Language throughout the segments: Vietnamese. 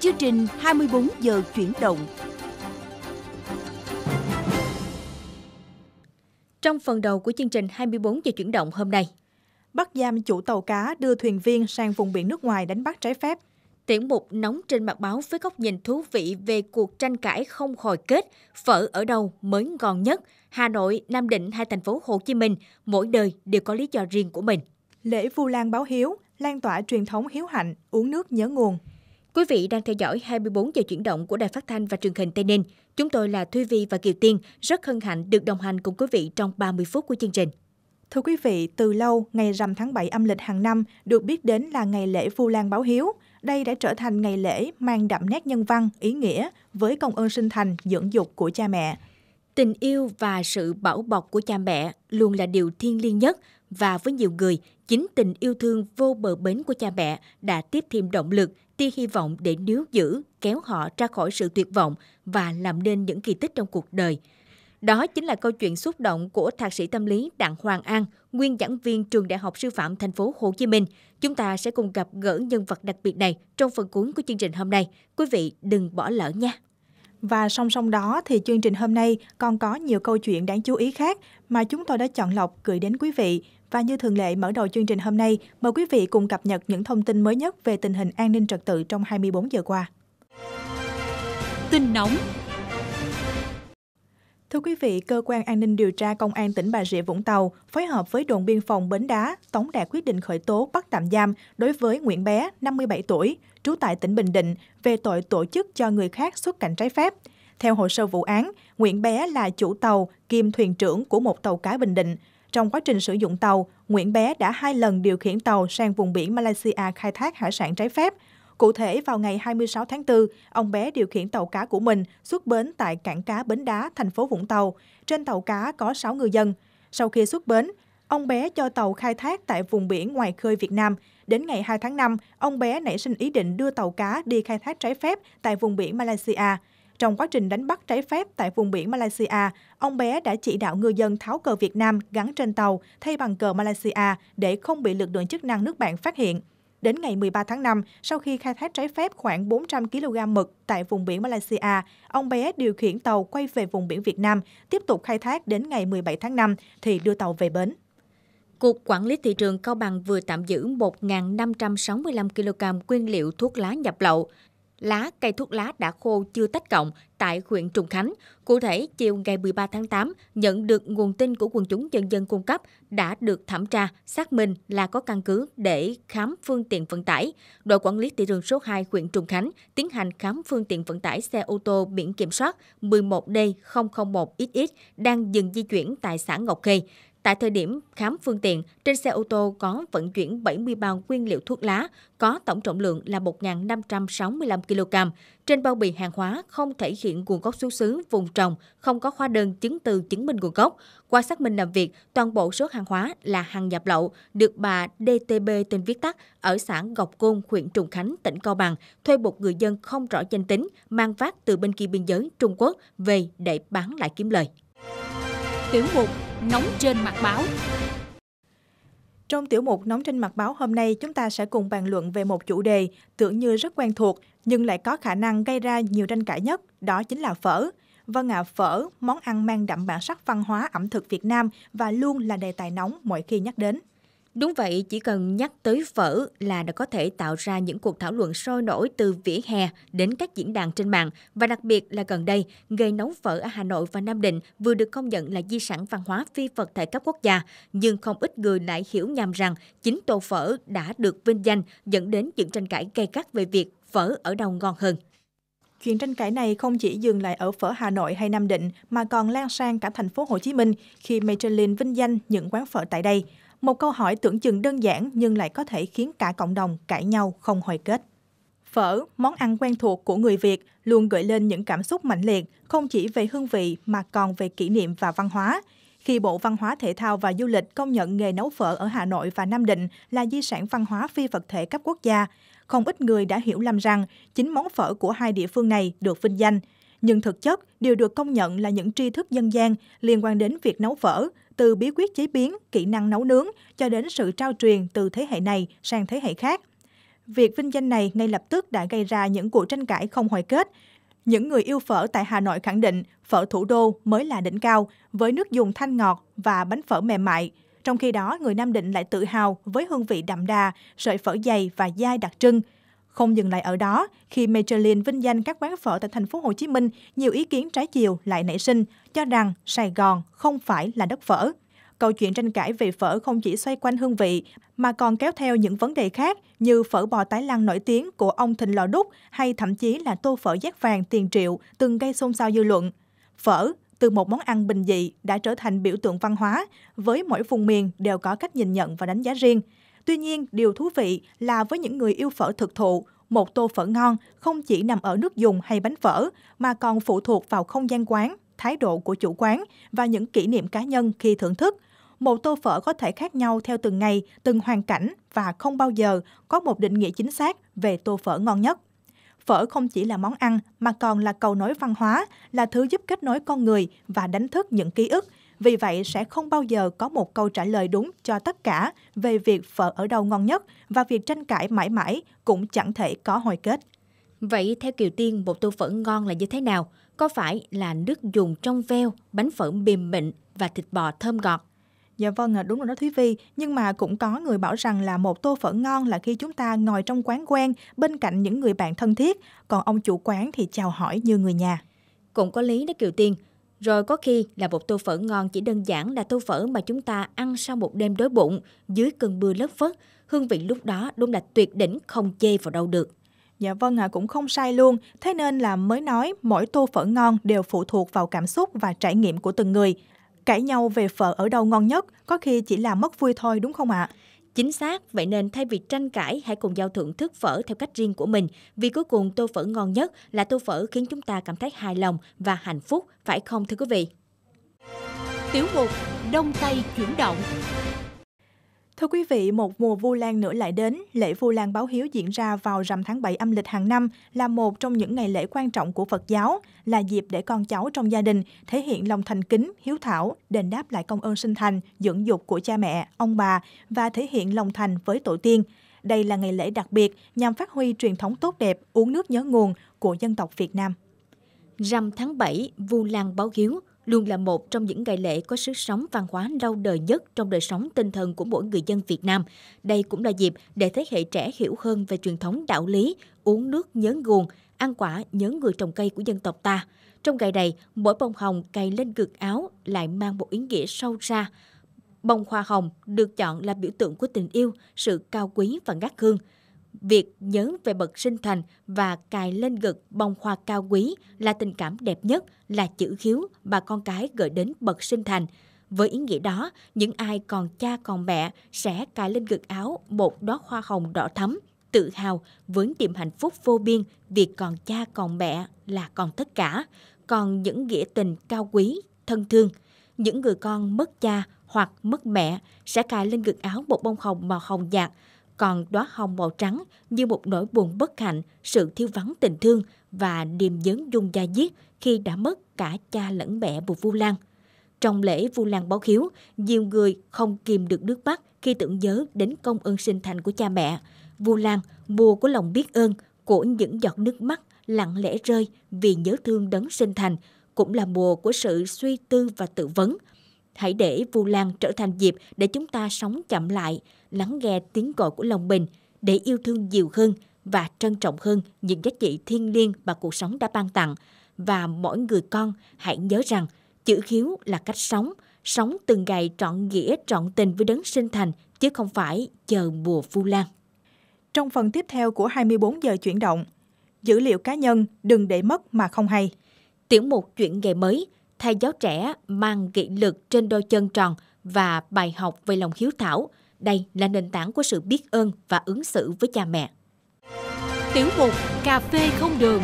Chương trình 24 giờ chuyển động. Trong phần đầu của chương trình 24 giờ chuyển động hôm nay, bắt giam chủ tàu cá đưa thuyền viên sang vùng biển nước ngoài đánh bắt trái phép. Tiễn mục nóng trên mặt báo với góc nhìn thú vị về cuộc tranh cãi không hồi kết, phở ở đâu mới ngon nhất, Hà Nội, Nam Định hay thành phố Hồ Chí Minh, mỗi đời đều có lý do riêng của mình. Lễ Vu Lan báo hiếu, lan tỏa truyền thống hiếu hạnh, uống nước nhớ nguồn. Quý vị đang theo dõi 24 giờ chuyển động của Đài Phát thanh và Truyền hình Tây Ninh. Chúng tôi là Thuy Vi và Kiều Tiên, rất hân hạnh được đồng hành cùng quý vị trong 30 phút của chương trình. Thưa quý vị, từ lâu, ngày rằm tháng 7 âm lịch hàng năm được biết đến là ngày lễ Vu Lan Báo Hiếu. Đây đã trở thành ngày lễ mang đậm nét nhân văn, ý nghĩa với công ơn sinh thành, dưỡng dục của cha mẹ. Tình yêu và sự bảo bọc của cha mẹ luôn là điều thiêng liêng nhất và với nhiều người, chính tình yêu thương vô bờ bến của cha mẹ đã tiếp thêm động lực, tia hy vọng để níu giữ, kéo họ ra khỏi sự tuyệt vọng và làm nên những kỳ tích trong cuộc đời. Đó chính là câu chuyện xúc động của thạc sĩ tâm lý Đặng Hoàng An, nguyên giảng viên trường Đại học Sư phạm Thành phố Hồ Chí Minh. Chúng ta sẽ cùng gặp gỡ nhân vật đặc biệt này trong phần cuối của chương trình hôm nay. Quý vị đừng bỏ lỡ nha. Và song song đó thì chương trình hôm nay còn có nhiều câu chuyện đáng chú ý khác mà chúng tôi đã chọn lọc gửi đến quý vị và như thường lệ, mở đầu chương trình hôm nay, mời quý vị cùng cập nhật những thông tin mới nhất về tình hình an ninh trật tự trong 24 giờ qua. Tin nóng Thưa quý vị, Cơ quan An ninh điều tra Công an tỉnh Bà Rịa Vũng Tàu phối hợp với đồn biên phòng Bến Đá tống đạt quyết định khởi tố bắt tạm giam đối với Nguyễn Bé, 57 tuổi, trú tại tỉnh Bình Định, về tội tổ chức cho người khác xuất cảnh trái phép. Theo hồ sơ vụ án, Nguyễn Bé là chủ tàu kiêm thuyền trưởng của một tàu cá Bình Định. Trong quá trình sử dụng tàu, Nguyễn Bé đã hai lần điều khiển tàu sang vùng biển Malaysia khai thác hải sản trái phép. Cụ thể, vào ngày 26 tháng 4, ông bé điều khiển tàu cá của mình xuất bến tại cảng cá Bến Đá, thành phố Vũng Tàu. Trên tàu cá có 6 ngư dân. Sau khi xuất bến, ông bé cho tàu khai thác tại vùng biển ngoài khơi Việt Nam. Đến ngày 2 tháng 5, ông bé nảy sinh ý định đưa tàu cá đi khai thác trái phép tại vùng biển Malaysia. Trong quá trình đánh bắt trái phép tại vùng biển Malaysia, ông bé đã chỉ đạo ngư dân tháo cờ Việt Nam gắn trên tàu thay bằng cờ Malaysia để không bị lực lượng chức năng nước bạn phát hiện. Đến ngày 13 tháng 5, sau khi khai thác trái phép khoảng 400 kg mực tại vùng biển Malaysia, ông bé điều khiển tàu quay về vùng biển Việt Nam, tiếp tục khai thác đến ngày 17 tháng 5 thì đưa tàu về bến. Cục Quản lý Thị trường Cao Bằng vừa tạm giữ 1.565 kg nguyên liệu thuốc lá nhập lậu, lá cây thuốc lá đã khô chưa tách cộng tại huyện Trùng Khánh. Cụ thể, chiều ngày 13 tháng 8, nhận được nguồn tin của quần chúng nhân dân cung cấp đã được thẩm tra, xác minh là có căn cứ để khám phương tiện vận tải. Đội quản lý thị trường số 2 huyện Trùng Khánh tiến hành khám phương tiện vận tải xe ô tô biển kiểm soát 11D001XX đang dừng di chuyển tại xã Ngọc Khê. Tại thời điểm khám phương tiện, trên xe ô tô có vận chuyển 70 bao nguyên liệu thuốc lá, có tổng trọng lượng là 1.565 kg. Trên bao bì hàng hóa không thể hiện nguồn gốc xuất xứ, vùng trồng, không có hóa đơn chứng từ chứng minh nguồn gốc. Qua xác minh làm việc, toàn bộ số hàng hóa là hàng nhập lậu, được bà DTB tên viết tắt ở xã Ngọc Côn, huyện Trùng Khánh, tỉnh Cao Bằng, thuê một người dân không rõ danh tính, mang vác từ bên kia biên giới Trung Quốc về để bán lại kiếm lời. Tiểu mục nóng trên mặt báo. Trong tiểu mục Nóng trên mặt báo hôm nay, chúng ta sẽ cùng bàn luận về một chủ đề tưởng như rất quen thuộc nhưng lại có khả năng gây ra nhiều tranh cãi nhất, đó chính là phở. Vâng ạ, à, phở, món ăn mang đậm bản sắc văn hóa ẩm thực Việt Nam và luôn là đề tài nóng mỗi khi nhắc đến. Đúng vậy, chỉ cần nhắc tới phở là đã có thể tạo ra những cuộc thảo luận sôi nổi từ vỉa hè đến các diễn đàn trên mạng. Và đặc biệt là gần đây, nghề nấu phở ở Hà Nội và Nam Định vừa được công nhận là di sản văn hóa phi vật thể cấp quốc gia. Nhưng không ít người lại hiểu nhầm rằng chính tô phở đã được vinh danh dẫn đến những tranh cãi gay gắt về việc phở ở đâu ngon hơn. Chuyện tranh cãi này không chỉ dừng lại ở phở Hà Nội hay Nam Định mà còn lan sang cả thành phố Hồ Chí Minh khi Michelin vinh danh những quán phở tại đây. Một câu hỏi tưởng chừng đơn giản nhưng lại có thể khiến cả cộng đồng cãi nhau không hồi kết. Phở, món ăn quen thuộc của người Việt, luôn gợi lên những cảm xúc mạnh liệt, không chỉ về hương vị mà còn về kỷ niệm và văn hóa. Khi Bộ Văn hóa Thể thao và Du lịch công nhận nghề nấu phở ở Hà Nội và Nam Định là di sản văn hóa phi vật thể cấp quốc gia, không ít người đã hiểu lầm rằng chính món phở của hai địa phương này được vinh danh. Nhưng thực chất, điều được công nhận là những tri thức dân gian liên quan đến việc nấu phở, từ bí quyết chế biến, kỹ năng nấu nướng cho đến sự trao truyền từ thế hệ này sang thế hệ khác. Việc vinh danh này ngay lập tức đã gây ra những cuộc tranh cãi không hồi kết. Những người yêu phở tại Hà Nội khẳng định phở thủ đô mới là đỉnh cao với nước dùng thanh ngọt và bánh phở mềm mại. Trong khi đó, người Nam Định lại tự hào với hương vị đậm đà, sợi phở dày và dai đặc trưng – không dừng lại ở đó, khi Michelin vinh danh các quán phở tại thành phố Hồ Chí Minh, nhiều ý kiến trái chiều lại nảy sinh, cho rằng Sài Gòn không phải là đất phở. Câu chuyện tranh cãi về phở không chỉ xoay quanh hương vị, mà còn kéo theo những vấn đề khác như phở bò tái lăng nổi tiếng của ông Thịnh Lò Đúc hay thậm chí là tô phở giác vàng tiền triệu từng gây xôn xao dư luận. Phở, từ một món ăn bình dị đã trở thành biểu tượng văn hóa, với mỗi vùng miền đều có cách nhìn nhận và đánh giá riêng. Tuy nhiên, điều thú vị là với những người yêu phở thực thụ, một tô phở ngon không chỉ nằm ở nước dùng hay bánh phở, mà còn phụ thuộc vào không gian quán, thái độ của chủ quán và những kỷ niệm cá nhân khi thưởng thức. Một tô phở có thể khác nhau theo từng ngày, từng hoàn cảnh và không bao giờ có một định nghĩa chính xác về tô phở ngon nhất. Phở không chỉ là món ăn mà còn là cầu nối văn hóa, là thứ giúp kết nối con người và đánh thức những ký ức, vì vậy, sẽ không bao giờ có một câu trả lời đúng cho tất cả về việc phở ở đâu ngon nhất và việc tranh cãi mãi mãi cũng chẳng thể có hồi kết. Vậy theo Kiều Tiên, một tô phở ngon là như thế nào? Có phải là nước dùng trong veo, bánh phở mềm mịn và thịt bò thơm ngọt? Dạ vâng, đúng rồi đó Thúy Vi. Nhưng mà cũng có người bảo rằng là một tô phở ngon là khi chúng ta ngồi trong quán quen bên cạnh những người bạn thân thiết, còn ông chủ quán thì chào hỏi như người nhà. Cũng có lý đó Kiều Tiên. Rồi có khi là một tô phở ngon chỉ đơn giản là tô phở mà chúng ta ăn sau một đêm đói bụng dưới cơn mưa lất phất. Hương vị lúc đó đúng là tuyệt đỉnh không chê vào đâu được. Dạ vâng ạ, à, cũng không sai luôn. Thế nên là mới nói mỗi tô phở ngon đều phụ thuộc vào cảm xúc và trải nghiệm của từng người. Cãi nhau về phở ở đâu ngon nhất có khi chỉ là mất vui thôi đúng không ạ? À? Chính xác, vậy nên thay vì tranh cãi, hãy cùng giao thưởng thức phở theo cách riêng của mình, vì cuối cùng tô phở ngon nhất là tô phở khiến chúng ta cảm thấy hài lòng và hạnh phúc, phải không thưa quý vị? Tiểu mục Đông Tây chuyển động Thưa quý vị, một mùa Vu Lan nữa lại đến. Lễ Vu Lan báo hiếu diễn ra vào rằm tháng 7 âm lịch hàng năm là một trong những ngày lễ quan trọng của Phật giáo, là dịp để con cháu trong gia đình thể hiện lòng thành kính, hiếu thảo, đền đáp lại công ơn sinh thành, dưỡng dục của cha mẹ, ông bà và thể hiện lòng thành với tổ tiên. Đây là ngày lễ đặc biệt nhằm phát huy truyền thống tốt đẹp, uống nước nhớ nguồn của dân tộc Việt Nam. Rằm tháng 7, Vu Lan báo hiếu luôn là một trong những ngày lễ có sức sống văn hóa lâu đời nhất trong đời sống tinh thần của mỗi người dân Việt Nam. Đây cũng là dịp để thế hệ trẻ hiểu hơn về truyền thống đạo lý, uống nước nhớ nguồn, ăn quả nhớ người trồng cây của dân tộc ta. Trong ngày này, mỗi bông hồng cài lên gực áo lại mang một ý nghĩa sâu xa. Bông hoa hồng được chọn là biểu tượng của tình yêu, sự cao quý và ngát hương – Việc nhớ về bậc sinh thành và cài lên gực bông hoa cao quý là tình cảm đẹp nhất, là chữ hiếu bà con cái gửi đến bậc sinh thành. Với ý nghĩa đó, những ai còn cha còn mẹ sẽ cài lên gực áo một đóa hoa hồng đỏ thắm, tự hào với niềm hạnh phúc vô biên vì còn cha còn mẹ là còn tất cả, còn những nghĩa tình cao quý, thân thương. Những người con mất cha hoặc mất mẹ sẽ cài lên gực áo một bông hồng màu hồng nhạt, còn đóa hồng màu trắng như một nỗi buồn bất hạnh, sự thiếu vắng tình thương và niềm dấn dung da diết khi đã mất cả cha lẫn mẹ của Vu Lan. Trong lễ Vu Lan báo hiếu, nhiều người không kìm được nước mắt khi tưởng nhớ đến công ơn sinh thành của cha mẹ. Vu Lan, mùa của lòng biết ơn, của những giọt nước mắt lặng lẽ rơi vì nhớ thương đấng sinh thành, cũng là mùa của sự suy tư và tự vấn – Hãy để Vu Lan trở thành dịp để chúng ta sống chậm lại, lắng nghe tiếng gọi của lòng mình, để yêu thương nhiều hơn và trân trọng hơn những giá trị thiêng liêng mà cuộc sống đã ban tặng. Và mỗi người con hãy nhớ rằng chữ khiếu là cách sống, sống từng ngày trọn nghĩa trọn tình với đấng sinh thành chứ không phải chờ mùa Vu Lan. Trong phần tiếp theo của 24 giờ chuyển động, dữ liệu cá nhân đừng để mất mà không hay. Tiểu mục chuyện ngày mới – thầy giáo trẻ mang nghị lực trên đôi chân tròn và bài học về lòng hiếu thảo. Đây là nền tảng của sự biết ơn và ứng xử với cha mẹ. Tiểu mục Cà phê không đường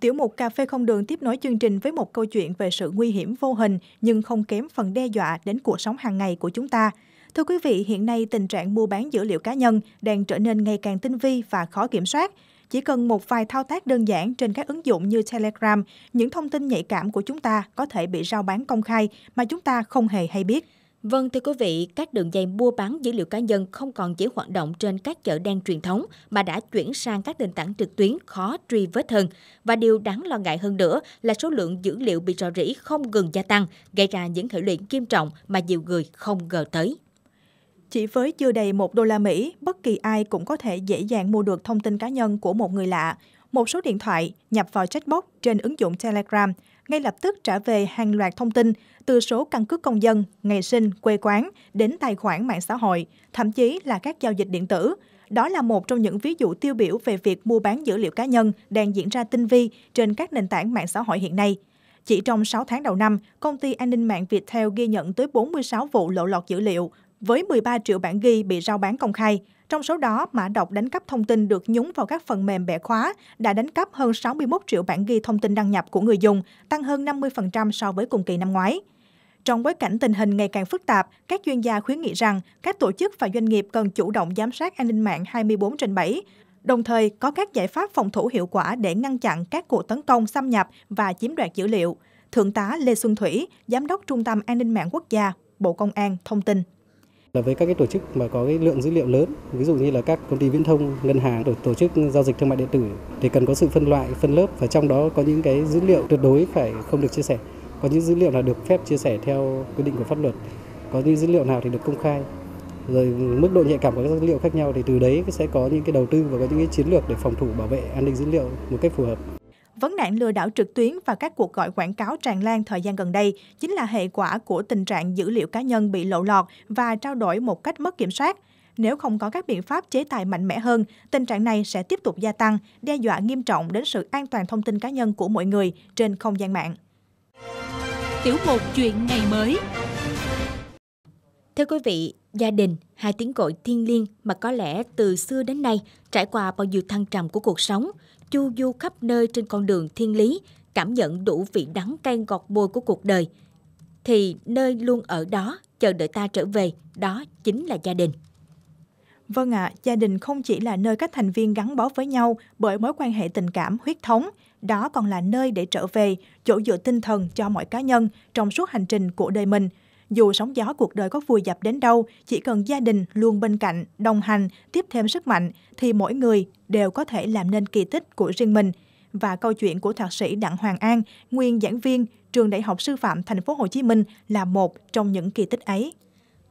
Tiểu mục Cà phê không đường tiếp nối chương trình với một câu chuyện về sự nguy hiểm vô hình nhưng không kém phần đe dọa đến cuộc sống hàng ngày của chúng ta. Thưa quý vị, hiện nay tình trạng mua bán dữ liệu cá nhân đang trở nên ngày càng tinh vi và khó kiểm soát. Chỉ cần một vài thao tác đơn giản trên các ứng dụng như Telegram, những thông tin nhạy cảm của chúng ta có thể bị rao bán công khai mà chúng ta không hề hay biết. Vâng thưa quý vị, các đường dây mua bán dữ liệu cá nhân không còn chỉ hoạt động trên các chợ đen truyền thống mà đã chuyển sang các nền tảng trực tuyến khó truy vết hơn. Và điều đáng lo ngại hơn nữa là số lượng dữ liệu bị rò rỉ không ngừng gia tăng, gây ra những hệ lụy nghiêm trọng mà nhiều người không ngờ tới. Chỉ với chưa đầy 1 đô la Mỹ, bất kỳ ai cũng có thể dễ dàng mua được thông tin cá nhân của một người lạ, một số điện thoại nhập vào chatbot trên ứng dụng Telegram, ngay lập tức trả về hàng loạt thông tin từ số căn cước công dân, ngày sinh, quê quán đến tài khoản mạng xã hội, thậm chí là các giao dịch điện tử. Đó là một trong những ví dụ tiêu biểu về việc mua bán dữ liệu cá nhân đang diễn ra tinh vi trên các nền tảng mạng xã hội hiện nay. Chỉ trong 6 tháng đầu năm, công ty an ninh mạng Viettel ghi nhận tới 46 vụ lộ lọt dữ liệu với 13 triệu bản ghi bị rao bán công khai. Trong số đó, mã độc đánh cắp thông tin được nhúng vào các phần mềm bẻ khóa đã đánh cắp hơn 61 triệu bản ghi thông tin đăng nhập của người dùng, tăng hơn 50% so với cùng kỳ năm ngoái. Trong bối cảnh tình hình ngày càng phức tạp, các chuyên gia khuyến nghị rằng các tổ chức và doanh nghiệp cần chủ động giám sát an ninh mạng 24 trên 7, đồng thời có các giải pháp phòng thủ hiệu quả để ngăn chặn các cuộc tấn công xâm nhập và chiếm đoạt dữ liệu. Thượng tá Lê Xuân Thủy, Giám đốc Trung tâm An ninh mạng quốc gia, Bộ Công an thông tin là với các cái tổ chức mà có cái lượng dữ liệu lớn, ví dụ như là các công ty viễn thông, ngân hàng, tổ chức giao dịch thương mại điện tử thì cần có sự phân loại, phân lớp và trong đó có những cái dữ liệu tuyệt đối phải không được chia sẻ. Có những dữ liệu là được phép chia sẻ theo quy định của pháp luật, có những dữ liệu nào thì được công khai. Rồi mức độ nhạy cảm của các dữ liệu khác nhau thì từ đấy sẽ có những cái đầu tư và có những cái chiến lược để phòng thủ bảo vệ an ninh dữ liệu một cách phù hợp. Vấn nạn lừa đảo trực tuyến và các cuộc gọi quảng cáo tràn lan thời gian gần đây chính là hệ quả của tình trạng dữ liệu cá nhân bị lộ lọt và trao đổi một cách mất kiểm soát. Nếu không có các biện pháp chế tài mạnh mẽ hơn, tình trạng này sẽ tiếp tục gia tăng, đe dọa nghiêm trọng đến sự an toàn thông tin cá nhân của mọi người trên không gian mạng. Tiểu mục chuyện ngày mới Thưa quý vị, gia đình, hai tiếng gọi thiên liêng mà có lẽ từ xưa đến nay trải qua bao nhiêu thăng trầm của cuộc sống – chu du khắp nơi trên con đường thiên lý, cảm nhận đủ vị đắng cay ngọt bôi của cuộc đời, thì nơi luôn ở đó chờ đợi ta trở về, đó chính là gia đình. Vâng ạ, à, gia đình không chỉ là nơi các thành viên gắn bó với nhau bởi mối quan hệ tình cảm huyết thống, đó còn là nơi để trở về, chỗ dựa tinh thần cho mọi cá nhân trong suốt hành trình của đời mình – dù sóng gió cuộc đời có vùi dập đến đâu, chỉ cần gia đình luôn bên cạnh, đồng hành, tiếp thêm sức mạnh, thì mỗi người đều có thể làm nên kỳ tích của riêng mình. Và câu chuyện của thạc sĩ Đặng Hoàng An, nguyên giảng viên trường Đại học Sư phạm Thành phố Hồ Chí Minh là một trong những kỳ tích ấy.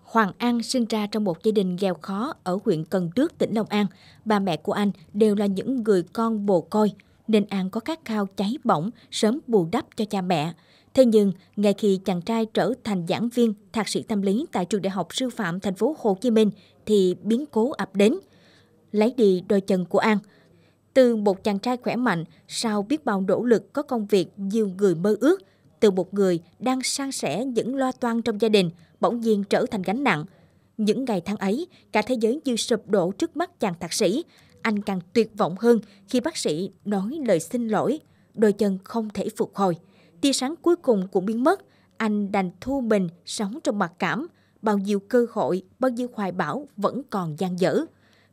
Hoàng An sinh ra trong một gia đình nghèo khó ở huyện Cần Đước, tỉnh Long An. Ba mẹ của anh đều là những người con bồ côi, nên An có khát khao cháy bỏng sớm bù đắp cho cha mẹ. Thế nhưng, ngay khi chàng trai trở thành giảng viên, thạc sĩ tâm lý tại trường đại học sư phạm thành phố Hồ Chí Minh thì biến cố ập đến, lấy đi đôi chân của An. Từ một chàng trai khỏe mạnh, sau biết bao nỗ lực có công việc nhiều người mơ ước, từ một người đang san sẻ những lo toan trong gia đình, bỗng nhiên trở thành gánh nặng. Những ngày tháng ấy, cả thế giới như sụp đổ trước mắt chàng thạc sĩ. Anh càng tuyệt vọng hơn khi bác sĩ nói lời xin lỗi, đôi chân không thể phục hồi tia sáng cuối cùng cũng biến mất. Anh đành thu mình sống trong mặc cảm, bao nhiêu cơ hội, bao nhiêu hoài bão vẫn còn gian dở.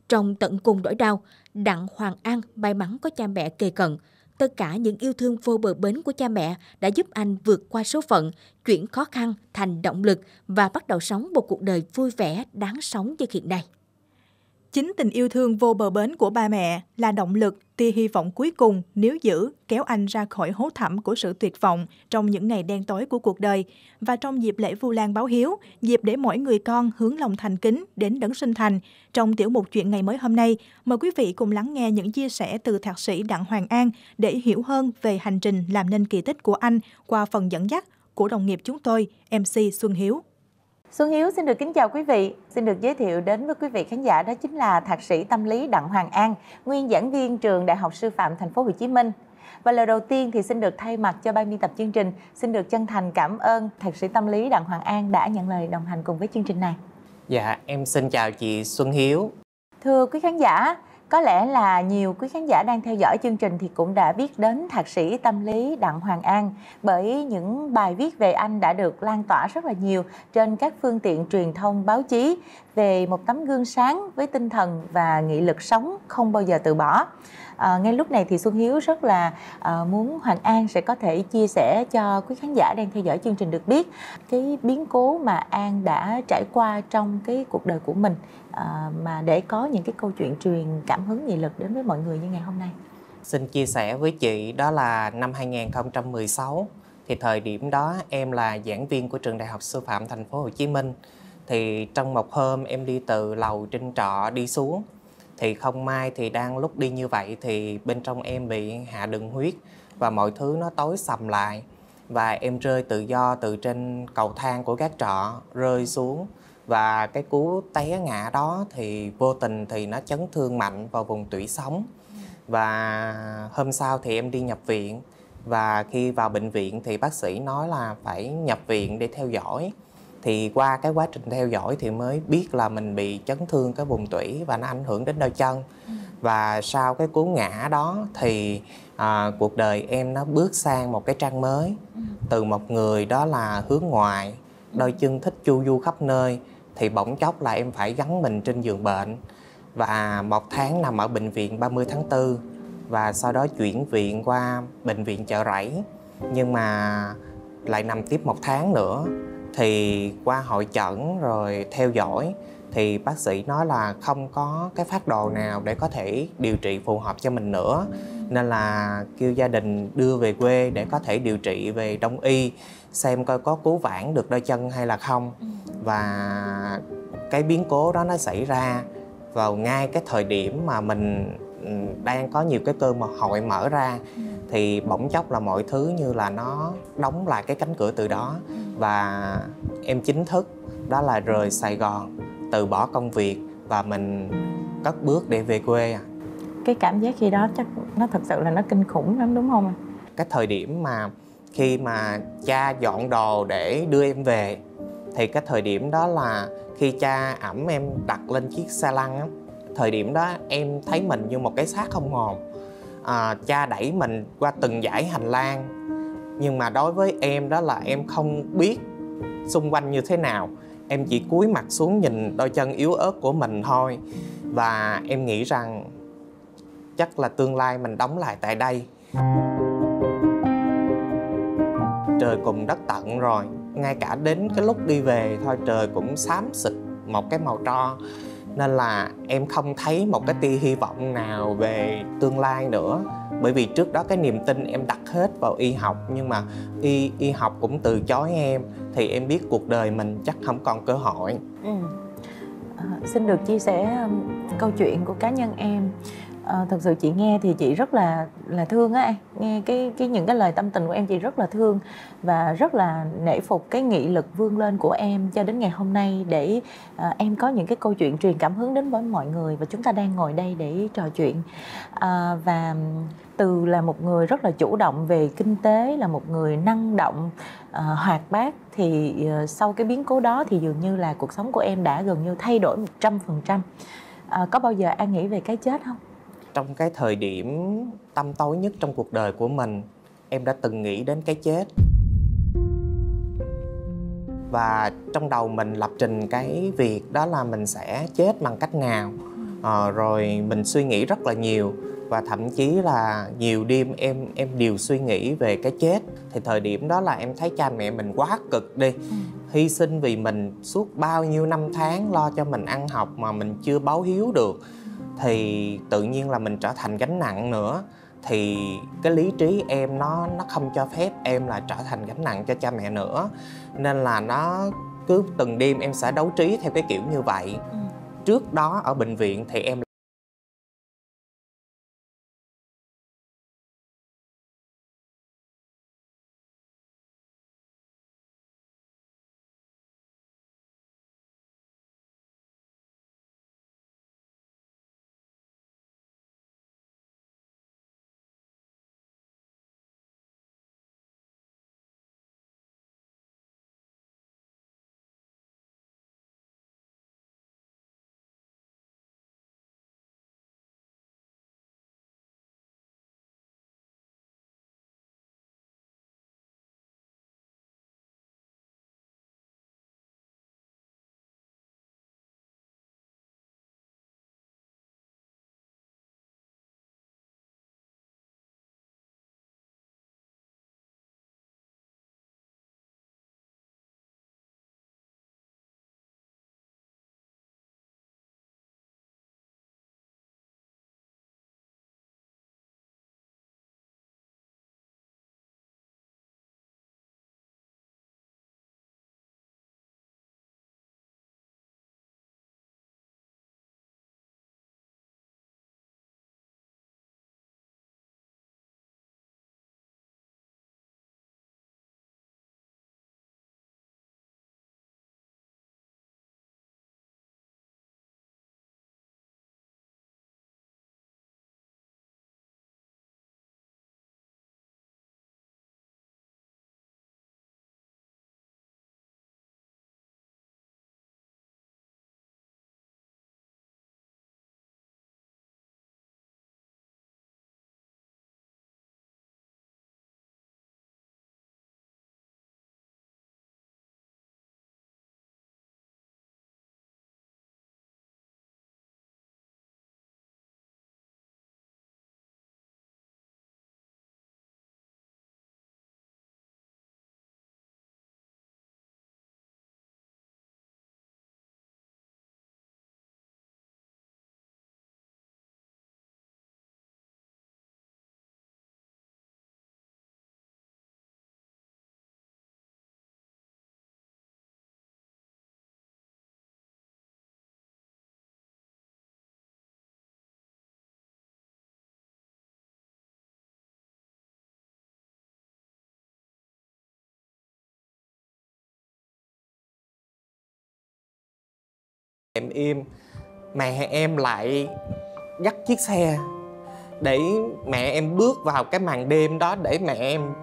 Trong tận cùng nỗi đau, Đặng Hoàng An may mắn có cha mẹ kề cận. Tất cả những yêu thương vô bờ bến của cha mẹ đã giúp anh vượt qua số phận, chuyển khó khăn thành động lực và bắt đầu sống một cuộc đời vui vẻ, đáng sống như hiện nay. Chính tình yêu thương vô bờ bến của ba mẹ là động lực tia hy vọng cuối cùng nếu giữ kéo anh ra khỏi hố thẳm của sự tuyệt vọng trong những ngày đen tối của cuộc đời và trong dịp lễ Vu Lan báo hiếu, dịp để mỗi người con hướng lòng thành kính đến đấng sinh thành. Trong tiểu mục chuyện ngày mới hôm nay, mời quý vị cùng lắng nghe những chia sẻ từ thạc sĩ Đặng Hoàng An để hiểu hơn về hành trình làm nên kỳ tích của anh qua phần dẫn dắt của đồng nghiệp chúng tôi, MC Xuân Hiếu. Xuân Hiếu xin được kính chào quý vị, xin được giới thiệu đến với quý vị khán giả đó chính là thạc sĩ tâm lý Đặng Hoàng An, nguyên giảng viên trường Đại học Sư phạm Thành phố Hồ Chí Minh. Và lời đầu tiên thì xin được thay mặt cho ban biên tập chương trình, xin được chân thành cảm ơn thạc sĩ tâm lý Đặng Hoàng An đã nhận lời đồng hành cùng với chương trình này. Dạ, em xin chào chị Xuân Hiếu. Thưa quý khán giả, có lẽ là nhiều quý khán giả đang theo dõi chương trình thì cũng đã biết đến thạc sĩ tâm lý Đặng Hoàng An bởi những bài viết về anh đã được lan tỏa rất là nhiều trên các phương tiện truyền thông báo chí về một tấm gương sáng với tinh thần và nghị lực sống không bao giờ từ bỏ à, ngay lúc này thì Xuân Hiếu rất là à, muốn Hoàng An sẽ có thể chia sẻ cho quý khán giả đang theo dõi chương trình được biết cái biến cố mà An đã trải qua trong cái cuộc đời của mình à, mà để có những cái câu chuyện truyền cảm hứng nghị lực đến với mọi người như ngày hôm nay. Xin chia sẻ với chị đó là năm 2016 thì thời điểm đó em là giảng viên của trường Đại học Sư phạm Thành phố Hồ Chí Minh thì trong một hôm em đi từ lầu trên trọ đi xuống thì không may thì đang lúc đi như vậy thì bên trong em bị hạ đường huyết và mọi thứ nó tối sầm lại và em rơi tự do từ trên cầu thang của các trọ rơi xuống và cái cú té ngã đó thì vô tình thì nó chấn thương mạnh vào vùng tủy sống và hôm sau thì em đi nhập viện và khi vào bệnh viện thì bác sĩ nói là phải nhập viện để theo dõi thì qua cái quá trình theo dõi thì mới biết là mình bị chấn thương cái vùng tủy và nó ảnh hưởng đến đôi chân ừ. và sau cái cú ngã đó thì à, cuộc đời em nó bước sang một cái trang mới ừ. từ một người đó là hướng ngoại ừ. đôi chân thích chu du khắp nơi thì bỗng chốc là em phải gắn mình trên giường bệnh và một tháng nằm ở bệnh viện 30 tháng 4 và sau đó chuyển viện qua bệnh viện chợ rẫy nhưng mà lại nằm tiếp một tháng nữa thì qua hội chẩn rồi theo dõi thì bác sĩ nói là không có cái phát đồ nào để có thể điều trị phù hợp cho mình nữa nên là kêu gia đình đưa về quê để có thể điều trị về đông y xem coi có cứu vãn được đôi chân hay là không và cái biến cố đó nó xảy ra vào ngay cái thời điểm mà mình ừ, đang có nhiều cái cơ mà hội mở ra thì bỗng chốc là mọi thứ như là nó đóng lại cái cánh cửa từ đó ừ. và em chính thức đó là rời Sài Gòn từ bỏ công việc và mình cất bước để về quê à. cái cảm giác khi đó chắc nó thật sự là nó kinh khủng lắm đúng không cái thời điểm mà khi mà cha dọn đồ để đưa em về thì cái thời điểm đó là khi cha ẩm em đặt lên chiếc xe lăn á thời điểm đó em thấy mình như một cái xác không hồn à, cha đẩy mình qua từng dải hành lang nhưng mà đối với em đó là em không biết xung quanh như thế nào em chỉ cúi mặt xuống nhìn đôi chân yếu ớt của mình thôi và em nghĩ rằng chắc là tương lai mình đóng lại tại đây trời cùng đất tận rồi ngay cả đến cái lúc đi về thôi trời cũng xám xịt một cái màu tro nên là em không thấy một cái tia ừ. hy vọng nào về tương lai nữa bởi vì trước đó cái niềm tin em đặt hết vào y học nhưng mà y y học cũng từ chối em thì em biết cuộc đời mình chắc không còn cơ hội ừ. à, xin được chia sẻ um, câu chuyện của cá nhân em à, thật sự chị nghe thì chị rất là là thương á nghe cái cái những cái lời tâm tình của em chị rất là thương và rất là nể phục cái nghị lực vươn lên của em cho đến ngày hôm nay để à, em có những cái câu chuyện truyền cảm hứng đến với mọi người và chúng ta đang ngồi đây để trò chuyện à, và từ là một người rất là chủ động về kinh tế là một người năng động uh, hoạt bát thì uh, sau cái biến cố đó thì dường như là cuộc sống của em đã gần như thay đổi 100% trăm uh, có bao giờ an nghĩ về cái chết không trong cái thời điểm tâm tối nhất trong cuộc đời của mình em đã từng nghĩ đến cái chết và trong đầu mình lập trình cái việc đó là mình sẽ chết bằng cách nào à, rồi mình suy nghĩ rất là nhiều và thậm chí là nhiều đêm em em đều suy nghĩ về cái chết thì thời điểm đó là em thấy cha mẹ mình quá cực đi ừ. hy sinh vì mình suốt bao nhiêu năm tháng lo cho mình ăn học mà mình chưa báo hiếu được thì tự nhiên là mình trở thành gánh nặng nữa thì cái lý trí em nó nó không cho phép em là trở thành gánh nặng cho cha mẹ nữa nên là nó cứ từng đêm em sẽ đấu trí theo cái kiểu như vậy ừ. trước đó ở bệnh viện thì em em im mẹ em lại dắt chiếc xe để mẹ em bước vào cái màn đêm đó để mẹ em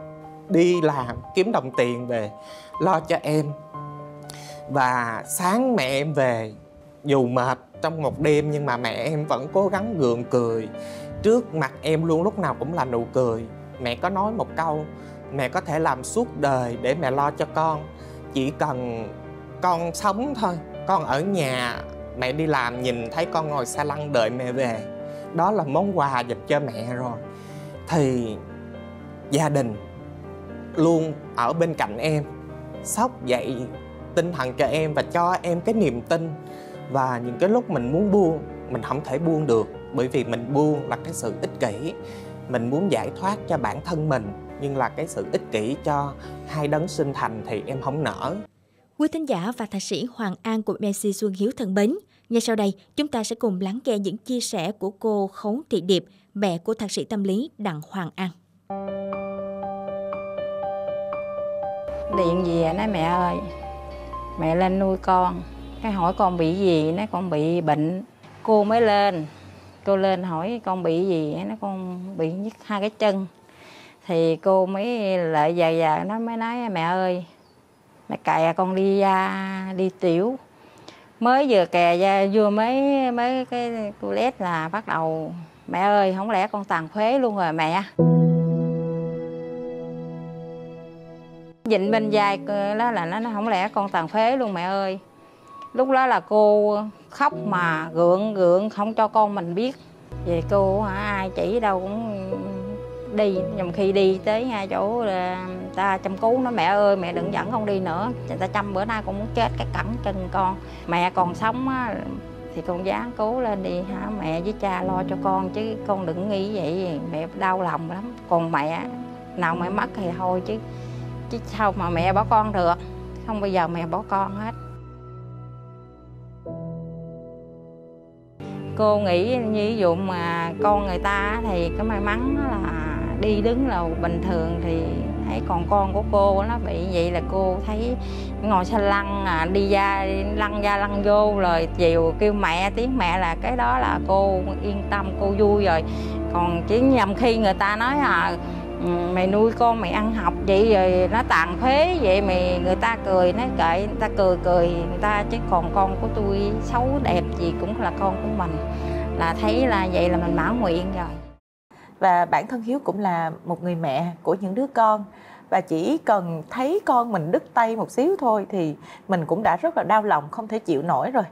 đi làm kiếm đồng tiền về lo cho em và sáng mẹ em về dù mệt trong một đêm nhưng mà mẹ em vẫn cố gắng gượng cười trước mặt em luôn lúc nào cũng là nụ cười mẹ có nói một câu mẹ có thể làm suốt đời để mẹ lo cho con chỉ cần con sống thôi con ở nhà mẹ đi làm nhìn thấy con ngồi xa lăng đợi mẹ về đó là món quà dành cho mẹ rồi thì gia đình luôn ở bên cạnh em sóc dậy tinh thần cho em và cho em cái niềm tin và những cái lúc mình muốn buông mình không thể buông được bởi vì mình buông là cái sự ích kỷ mình muốn giải thoát cho bản thân mình nhưng là cái sự ích kỷ cho hai đấng sinh thành thì em không nở Quý thính giả và thạc sĩ Hoàng An của Messi Xuân Hiếu thân mến, ngay sau đây chúng ta sẽ cùng lắng nghe những chia sẻ của cô Khấu Thị Điệp, mẹ của thạc sĩ tâm lý Đặng Hoàng An. Điện về nói mẹ ơi, mẹ lên nuôi con. Cái hỏi con bị gì, nói con bị bệnh. Cô mới lên, cô lên hỏi con bị gì, nói con bị nhức hai cái chân. Thì cô mới lại dài dài nó mới nói mẹ ơi, mẹ kè con đi à, đi tiểu mới vừa kè ra vừa mới mới cái toilet là bắt đầu mẹ ơi không lẽ con tàn phế luôn rồi mẹ dịnh bên dài đó là nó không lẽ con tàn phế luôn mẹ ơi lúc đó là cô khóc mà gượng gượng không cho con mình biết về cô hả ai chỉ đâu cũng đi nhầm khi đi tới chỗ là ta chăm cứu nó mẹ ơi mẹ đừng dẫn con đi nữa người ta chăm bữa nay con muốn chết cái cẳng chân con mẹ còn sống á thì con dáng cố lên đi hả mẹ với cha lo cho con chứ con đừng nghĩ vậy mẹ đau lòng lắm còn mẹ nào mẹ mất thì thôi chứ chứ sao mà mẹ bỏ con được không bây giờ mẹ bỏ con hết cô nghĩ như ví dụ mà con người ta thì cái may mắn là đi đứng là bình thường thì thấy còn con của cô nó bị vậy là cô thấy ngồi xe lăn à, đi ra lăn ra lăn vô rồi chiều kêu mẹ tiếng mẹ là cái đó là cô yên tâm cô vui rồi còn chỉ nhầm khi người ta nói à ừ, mày nuôi con mày ăn học vậy rồi nó tàn phế vậy mày người ta cười nó kệ người ta cười cười người ta chứ còn con của tôi xấu đẹp gì cũng là con của mình là thấy là vậy là mình mãn nguyện rồi và bản thân hiếu cũng là một người mẹ của những đứa con và chỉ cần thấy con mình đứt tay một xíu thôi thì mình cũng đã rất là đau lòng không thể chịu nổi rồi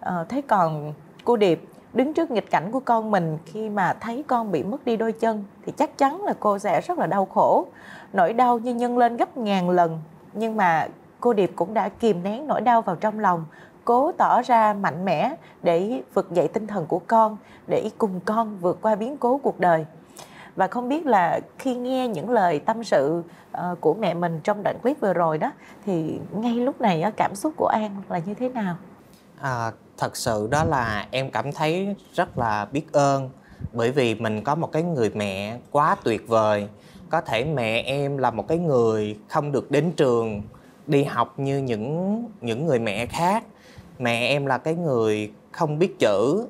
à, thế còn cô điệp đứng trước nghịch cảnh của con mình khi mà thấy con bị mất đi đôi chân thì chắc chắn là cô sẽ rất là đau khổ nỗi đau như nhân lên gấp ngàn lần nhưng mà cô điệp cũng đã kìm nén nỗi đau vào trong lòng cố tỏ ra mạnh mẽ để vực dậy tinh thần của con để cùng con vượt qua biến cố cuộc đời và không biết là khi nghe những lời tâm sự uh, của mẹ mình trong đoạn clip vừa rồi đó thì ngay lúc này uh, cảm xúc của An là như thế nào? À, thật sự đó là em cảm thấy rất là biết ơn bởi vì mình có một cái người mẹ quá tuyệt vời có thể mẹ em là một cái người không được đến trường đi học như những những người mẹ khác mẹ em là cái người không biết chữ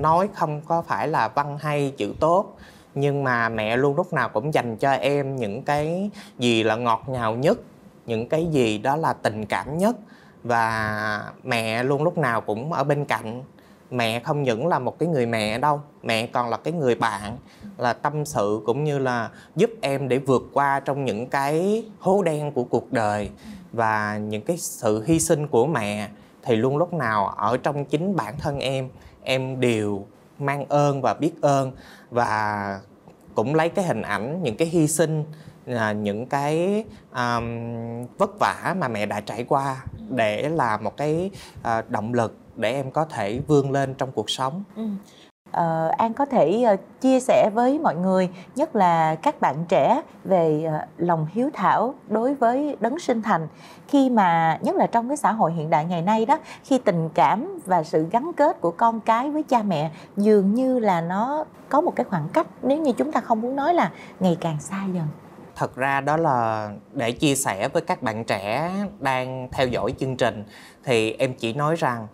nói không có phải là văn hay chữ tốt nhưng mà mẹ luôn lúc nào cũng dành cho em những cái gì là ngọt ngào nhất những cái gì đó là tình cảm nhất và mẹ luôn lúc nào cũng ở bên cạnh mẹ không những là một cái người mẹ đâu mẹ còn là cái người bạn là tâm sự cũng như là giúp em để vượt qua trong những cái hố đen của cuộc đời và những cái sự hy sinh của mẹ thì luôn lúc nào ở trong chính bản thân em em đều mang ơn và biết ơn và cũng lấy cái hình ảnh những cái hy sinh à, những cái um, vất vả mà mẹ đã trải qua để là một cái uh, động lực để em có thể vươn lên trong cuộc sống ừ uh, An có thể uh, chia sẻ với mọi người, nhất là các bạn trẻ về uh, lòng hiếu thảo đối với đấng sinh thành khi mà nhất là trong cái xã hội hiện đại ngày nay đó, khi tình cảm và sự gắn kết của con cái với cha mẹ dường như là nó có một cái khoảng cách nếu như chúng ta không muốn nói là ngày càng xa dần. Thật ra đó là để chia sẻ với các bạn trẻ đang theo dõi chương trình thì em chỉ nói rằng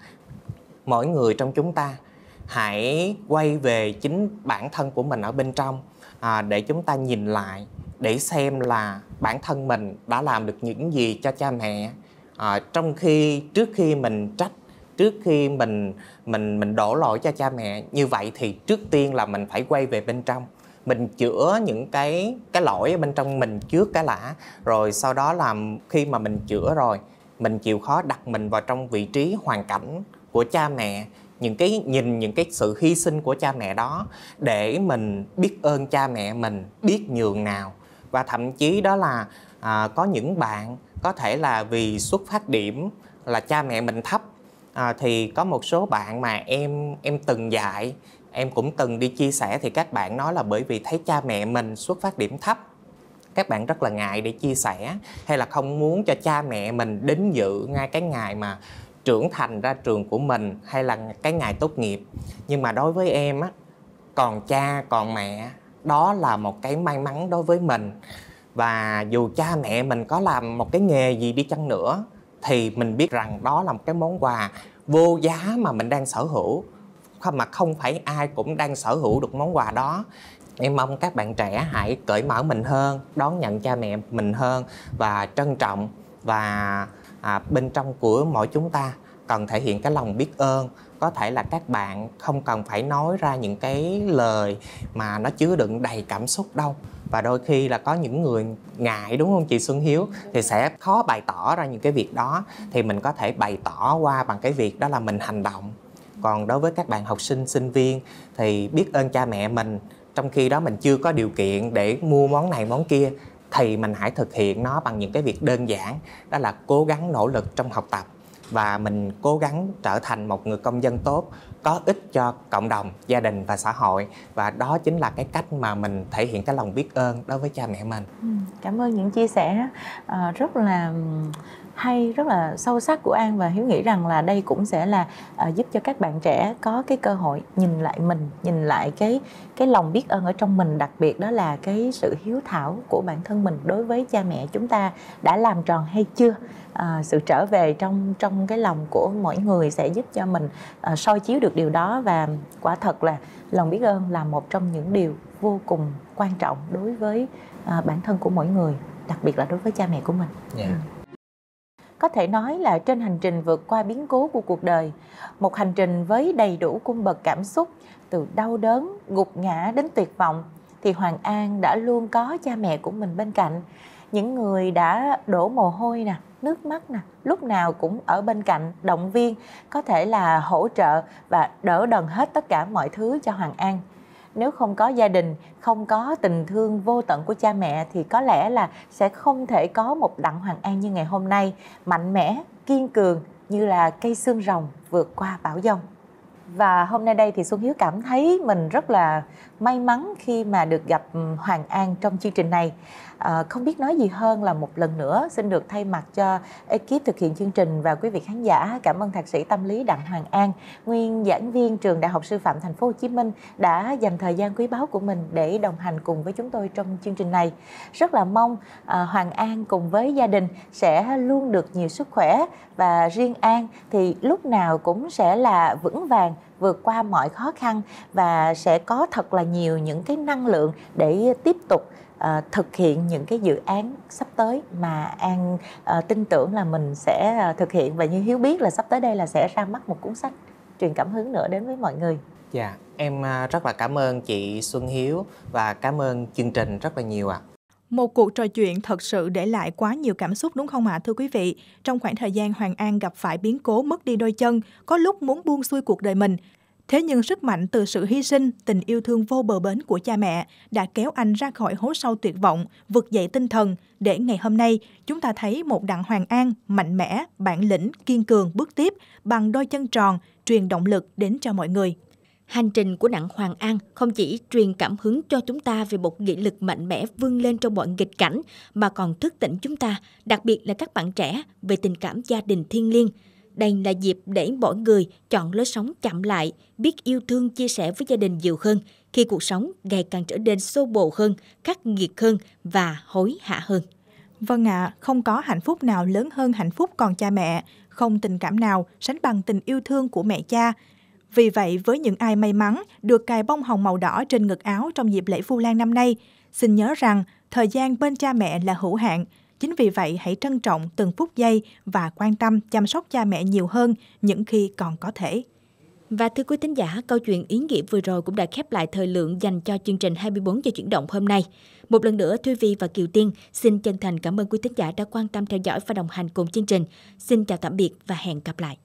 mỗi người trong chúng ta hãy quay về chính bản thân của mình ở bên trong à, để chúng ta nhìn lại để xem là bản thân mình đã làm được những gì cho cha mẹ à, trong khi trước khi mình trách trước khi mình mình mình đổ lỗi cho cha mẹ như vậy thì trước tiên là mình phải quay về bên trong mình chữa những cái cái lỗi ở bên trong mình trước cái lạ rồi sau đó là khi mà mình chữa rồi mình chịu khó đặt mình vào trong vị trí hoàn cảnh của cha mẹ những cái nhìn những cái sự hy sinh của cha mẹ đó để mình biết ơn cha mẹ mình biết nhường nào và thậm chí đó là à, có những bạn có thể là vì xuất phát điểm là cha mẹ mình thấp à, thì có một số bạn mà em em từng dạy em cũng từng đi chia sẻ thì các bạn nói là bởi vì thấy cha mẹ mình xuất phát điểm thấp các bạn rất là ngại để chia sẻ hay là không muốn cho cha mẹ mình đến dự ngay cái ngày mà trưởng thành ra trường của mình hay là cái ngày tốt nghiệp nhưng mà đối với em á còn cha còn mẹ đó là một cái may mắn đối với mình và dù cha mẹ mình có làm một cái nghề gì đi chăng nữa thì mình biết rằng đó là một cái món quà vô giá mà mình đang sở hữu mà không phải ai cũng đang sở hữu được món quà đó em mong các bạn trẻ hãy cởi mở mình hơn đón nhận cha mẹ mình hơn và trân trọng và à, bên trong của mỗi chúng ta cần thể hiện cái lòng biết ơn có thể là các bạn không cần phải nói ra những cái lời mà nó chứa đựng đầy cảm xúc đâu và đôi khi là có những người ngại đúng không chị Xuân Hiếu thì sẽ khó bày tỏ ra những cái việc đó thì mình có thể bày tỏ qua bằng cái việc đó là mình hành động còn đối với các bạn học sinh sinh viên thì biết ơn cha mẹ mình trong khi đó mình chưa có điều kiện để mua món này món kia thì mình hãy thực hiện nó bằng những cái việc đơn giản đó là cố gắng nỗ lực trong học tập và mình cố gắng trở thành một người công dân tốt có ích cho cộng đồng gia đình và xã hội và đó chính là cái cách mà mình thể hiện cái lòng biết ơn đối với cha mẹ mình ừ, cảm ơn những chia sẻ ờ, rất là hay rất là sâu sắc của An và Hiếu nghĩ rằng là đây cũng sẽ là uh, giúp cho các bạn trẻ có cái cơ hội nhìn lại mình, nhìn lại cái cái lòng biết ơn ở trong mình đặc biệt đó là cái sự hiếu thảo của bản thân mình đối với cha mẹ chúng ta đã làm tròn hay chưa. Uh, sự trở về trong trong cái lòng của mỗi người sẽ giúp cho mình uh, soi chiếu được điều đó và quả thật là lòng biết ơn là một trong những điều vô cùng quan trọng đối với uh, bản thân của mỗi người, đặc biệt là đối với cha mẹ của mình. Yeah. Dạ có thể nói là trên hành trình vượt qua biến cố của cuộc đời một hành trình với đầy đủ cung bậc cảm xúc từ đau đớn gục ngã đến tuyệt vọng thì hoàng an đã luôn có cha mẹ của mình bên cạnh những người đã đổ mồ hôi nè nước mắt nè lúc nào cũng ở bên cạnh động viên có thể là hỗ trợ và đỡ đần hết tất cả mọi thứ cho hoàng an nếu không có gia đình không có tình thương vô tận của cha mẹ thì có lẽ là sẽ không thể có một đặng hoàng an như ngày hôm nay mạnh mẽ kiên cường như là cây xương rồng vượt qua bão dông và hôm nay đây thì xuân hiếu cảm thấy mình rất là may mắn khi mà được gặp ừ, Hoàng An trong chương trình này. À, không biết nói gì hơn là một lần nữa xin được thay mặt cho ekip thực hiện chương trình và quý vị khán giả cảm ơn thạc sĩ tâm lý Đặng Hoàng An, nguyên giảng viên trường Đại học Sư phạm Thành phố Hồ Chí Minh đã dành thời gian quý báu của mình để đồng hành cùng với chúng tôi trong chương trình này. Rất là mong à, Hoàng An cùng với gia đình sẽ luôn được nhiều sức khỏe và riêng An thì lúc nào cũng sẽ là vững vàng vượt qua mọi khó khăn và sẽ có thật là nhiều những cái năng lượng để tiếp tục uh, thực hiện những cái dự án sắp tới mà an uh, tin tưởng là mình sẽ uh, thực hiện và như hiếu biết là sắp tới đây là sẽ ra mắt một cuốn sách truyền cảm hứng nữa đến với mọi người dạ em rất là cảm ơn chị xuân hiếu và cảm ơn chương trình rất là nhiều ạ à. Một cuộc trò chuyện thật sự để lại quá nhiều cảm xúc đúng không ạ à, thưa quý vị? Trong khoảng thời gian Hoàng An gặp phải biến cố mất đi đôi chân, có lúc muốn buông xuôi cuộc đời mình. Thế nhưng sức mạnh từ sự hy sinh, tình yêu thương vô bờ bến của cha mẹ đã kéo anh ra khỏi hố sâu tuyệt vọng, vực dậy tinh thần để ngày hôm nay chúng ta thấy một đặng Hoàng An mạnh mẽ, bản lĩnh, kiên cường bước tiếp bằng đôi chân tròn, truyền động lực đến cho mọi người. Hành trình của Đặng Hoàng An không chỉ truyền cảm hứng cho chúng ta về một nghị lực mạnh mẽ vươn lên trong mọi nghịch cảnh mà còn thức tỉnh chúng ta, đặc biệt là các bạn trẻ, về tình cảm gia đình thiêng liêng. Đây là dịp để mỗi người chọn lối sống chậm lại, biết yêu thương chia sẻ với gia đình nhiều hơn khi cuộc sống ngày càng trở nên xô bồ hơn, khắc nghiệt hơn và hối hả hơn. Vâng ạ, à, không có hạnh phúc nào lớn hơn hạnh phúc còn cha mẹ, không tình cảm nào sánh bằng tình yêu thương của mẹ cha, vì vậy, với những ai may mắn được cài bông hồng màu đỏ trên ngực áo trong dịp lễ Vu Lan năm nay, xin nhớ rằng thời gian bên cha mẹ là hữu hạn. Chính vì vậy, hãy trân trọng từng phút giây và quan tâm chăm sóc cha mẹ nhiều hơn những khi còn có thể. Và thưa quý thính giả, câu chuyện ý nghĩa vừa rồi cũng đã khép lại thời lượng dành cho chương trình 24 giờ chuyển động hôm nay. Một lần nữa, Thuy Vi và Kiều Tiên xin chân thành cảm ơn quý thính giả đã quan tâm theo dõi và đồng hành cùng chương trình. Xin chào tạm biệt và hẹn gặp lại.